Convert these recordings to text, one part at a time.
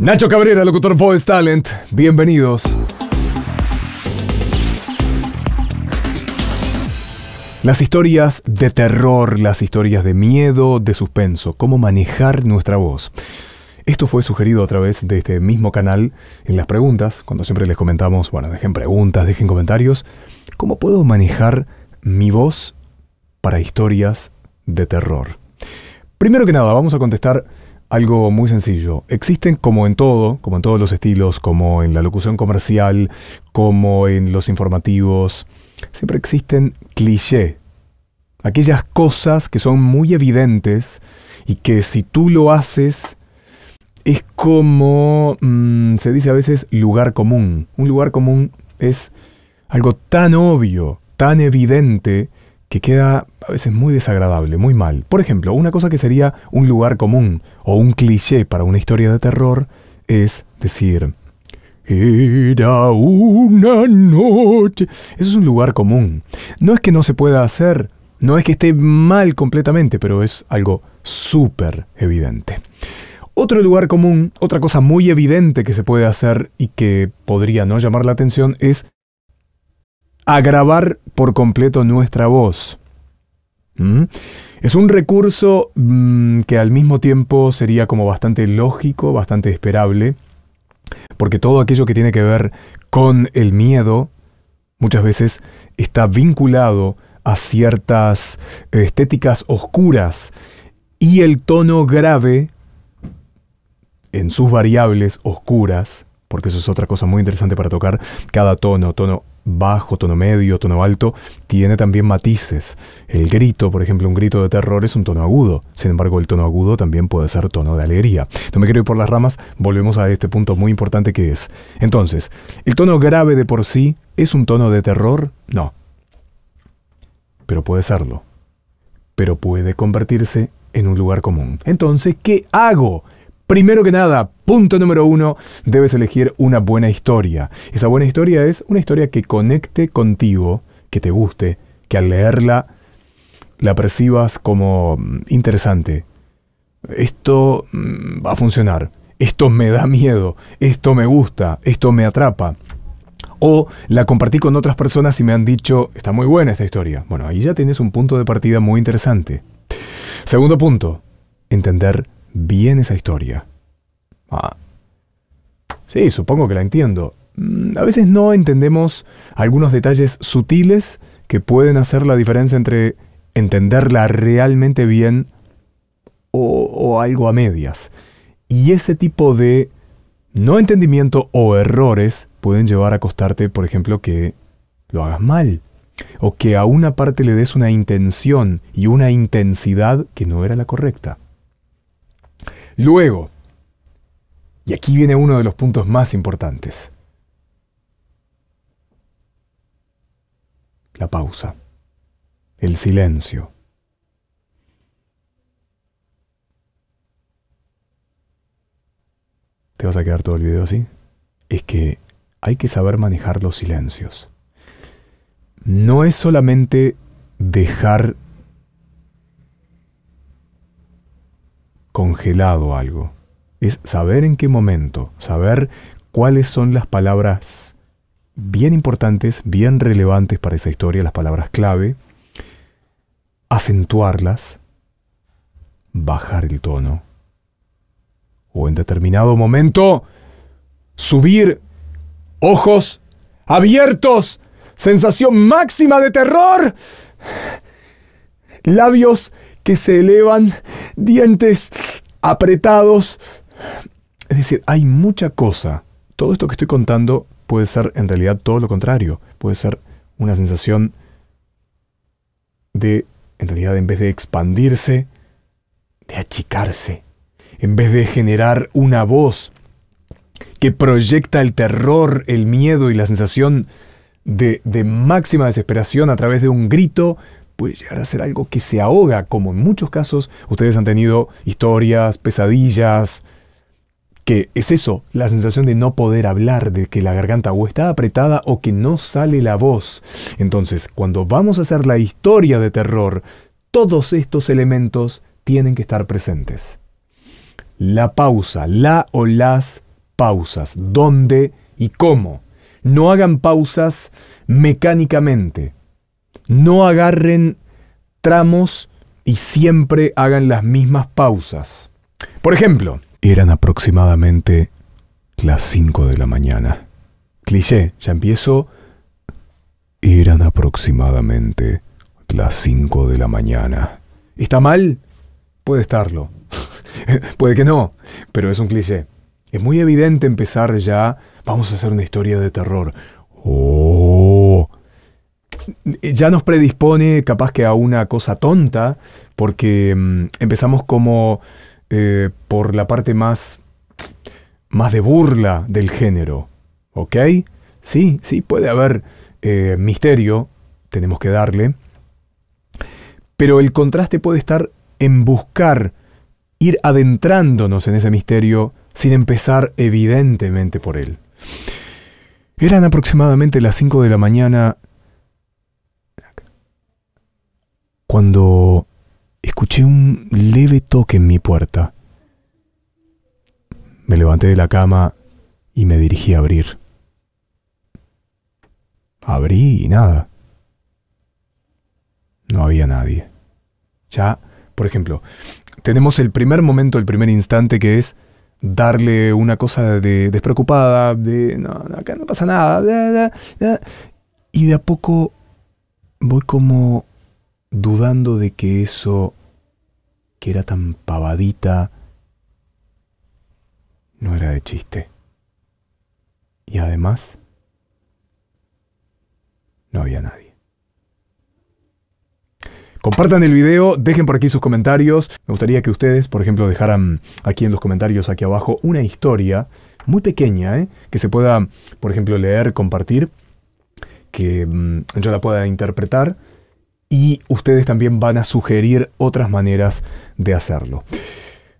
Nacho Cabrera, locutor Voice Talent, bienvenidos. Las historias de terror, las historias de miedo, de suspenso, cómo manejar nuestra voz. Esto fue sugerido a través de este mismo canal en las preguntas, cuando siempre les comentamos, bueno, dejen preguntas, dejen comentarios, ¿cómo puedo manejar mi voz para historias de terror? Primero que nada, vamos a contestar algo muy sencillo. Existen como en todo, como en todos los estilos, como en la locución comercial, como en los informativos, siempre existen clichés. Aquellas cosas que son muy evidentes y que si tú lo haces es como, mm, se dice a veces, lugar común. Un lugar común es algo tan obvio, tan evidente, que queda a veces muy desagradable, muy mal. Por ejemplo, una cosa que sería un lugar común o un cliché para una historia de terror es decir, era una noche. Eso es un lugar común. No es que no se pueda hacer, no es que esté mal completamente, pero es algo súper evidente. Otro lugar común, otra cosa muy evidente que se puede hacer y que podría no llamar la atención es agravar por completo nuestra voz. ¿Mm? Es un recurso mm, que al mismo tiempo sería como bastante lógico, bastante esperable, porque todo aquello que tiene que ver con el miedo muchas veces está vinculado a ciertas estéticas oscuras y el tono grave en sus variables oscuras, porque eso es otra cosa muy interesante para tocar, cada tono, tono bajo, tono medio, tono alto, tiene también matices. El grito, por ejemplo, un grito de terror es un tono agudo. Sin embargo, el tono agudo también puede ser tono de alegría. No me quiero ir por las ramas, volvemos a este punto muy importante que es. Entonces, ¿el tono grave de por sí es un tono de terror? No. Pero puede serlo. Pero puede convertirse en un lugar común. Entonces, ¿qué hago? Primero que nada, punto número uno, debes elegir una buena historia. Esa buena historia es una historia que conecte contigo, que te guste, que al leerla la percibas como mm, interesante. Esto mm, va a funcionar. Esto me da miedo. Esto me gusta. Esto me atrapa. O la compartí con otras personas y me han dicho, está muy buena esta historia. Bueno, ahí ya tienes un punto de partida muy interesante. Segundo punto, entender bien esa historia. Ah. Sí, supongo que la entiendo. Mm, a veces no entendemos algunos detalles sutiles que pueden hacer la diferencia entre entenderla realmente bien o algo a medias. Y ese tipo de no entendimiento o errores pueden llevar a costarte, por ejemplo, que lo hagas mal. O que a una parte le des una intención y una intensidad que no era la correcta. Luego, y aquí viene uno de los puntos más importantes, la pausa, el silencio. ¿Te vas a quedar todo el video así? Es que hay que saber manejar los silencios. No es solamente dejar congelado algo. Es saber en qué momento, saber cuáles son las palabras bien importantes, bien relevantes para esa historia, las palabras clave, acentuarlas, bajar el tono, o en determinado momento subir ojos abiertos, sensación máxima de terror, labios que se elevan dientes apretados. Es decir, hay mucha cosa. Todo esto que estoy contando puede ser en realidad todo lo contrario. Puede ser una sensación de, en realidad, en vez de expandirse, de achicarse. En vez de generar una voz que proyecta el terror, el miedo y la sensación de, de máxima desesperación a través de un grito, puede llegar a ser algo que se ahoga, como en muchos casos ustedes han tenido historias, pesadillas, que es eso, la sensación de no poder hablar, de que la garganta o está apretada o que no sale la voz. Entonces, cuando vamos a hacer la historia de terror, todos estos elementos tienen que estar presentes. La pausa, la o las pausas, dónde y cómo. No hagan pausas mecánicamente, no agarren tramos y siempre hagan las mismas pausas. Por ejemplo, eran aproximadamente las 5 de la mañana. Cliché, ya empiezo. Eran aproximadamente las 5 de la mañana. ¿Está mal? Puede estarlo. Puede que no, pero es un cliché. Es muy evidente empezar ya, vamos a hacer una historia de terror. Oh. Eh, ya nos predispone capaz que a una cosa tonta, porque mm, empezamos como eh, por la parte más, más de burla del género, ¿ok? Sí, sí, puede haber eh, misterio, tenemos que darle, pero el contraste puede estar en buscar, ir adentrándonos en ese misterio sin empezar evidentemente por él. Eran aproximadamente las 5 de la mañana cuando escuché un leve toque en mi puerta. Me levanté de la cama y me dirigí a abrir. Abrí y nada. No había nadie. Ya, por ejemplo, tenemos el primer momento, el primer instante que es darle una cosa de despreocupada, de no, acá no pasa nada, y de a poco voy como dudando de que eso que era tan pavadita no era de chiste. Y además, no había nadie. Compartan el video, dejen por aquí sus comentarios. Me gustaría que ustedes, por ejemplo, dejaran aquí en los comentarios, aquí abajo, una historia muy pequeña, ¿eh? que se pueda, por ejemplo, leer, compartir, que mm, yo la pueda interpretar y ustedes también van a sugerir otras maneras de hacerlo.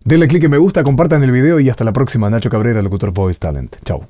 Denle click en me gusta, compartan el video y hasta la próxima. Nacho Cabrera, locutor Voice Talent. Chao.